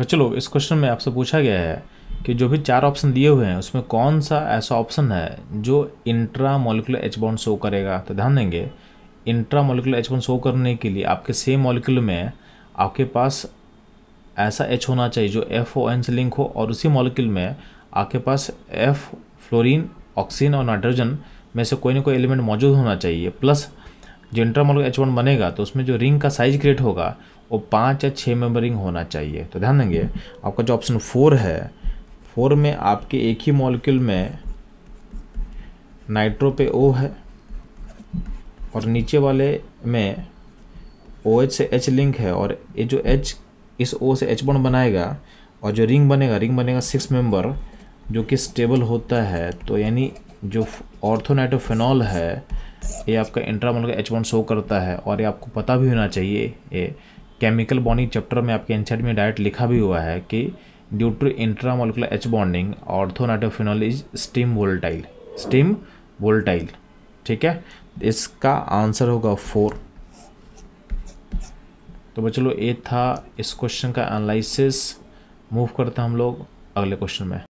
तो चलो इस क्वेश्चन में आपसे पूछा गया है कि जो भी चार ऑप्शन दिए हुए हैं उसमें कौन सा ऐसा ऑप्शन है जो intramolecular H bond show करेगा तो ध्यान देंगे intramolecular H bond show करने के लिए आपके सेम मोलिकुल में आपके पास ऐसा एच होना चाहिए जो एफ ओ एन से लिंक हो और उसी मोलिकुल में आपके पास एफ फ्लोरीन ऑक्सीजन और नाइट्रोजन में से कोई ना कोई एलिमेंट मौजूद होना चाहिए प्लस जो इंटरमोलर एच वन बनेगा तो उसमें जो रिंग का साइज क्रिएट होगा वो पाँच या छः मेंबर रिंग होना चाहिए तो ध्यान देंगे आपका जो ऑप्शन फोर है फोर में आपके एक ही मॉलिक्यूल में नाइट्रो पे ओ है और नीचे वाले में ओ एच से एच लिंक है और ये जो एच इस ओ से एच वन बनाएगा और जो रिंग बनेगा रिंग बनेगा सिक्स मेंबर जो कि स्टेबल होता है तो यानी जो ऑर्थोनाइट्रोफेनॉल है ये आपका इंट्रामोल का एच वन शो करता है और ये आपको पता भी होना चाहिए ये केमिकल बॉन्डिंग चैप्टर में आपके एनसेट में डायरेक्ट लिखा भी हुआ है कि due to intramolecular H bonding orthonitrophenol is steam volatile steam volatile ठीक है इसका आंसर होगा फोर तो बच्चों ये था इस क्वेश्चन का एनालिसिस मूव करते हम लोग अगले क्वेश्चन में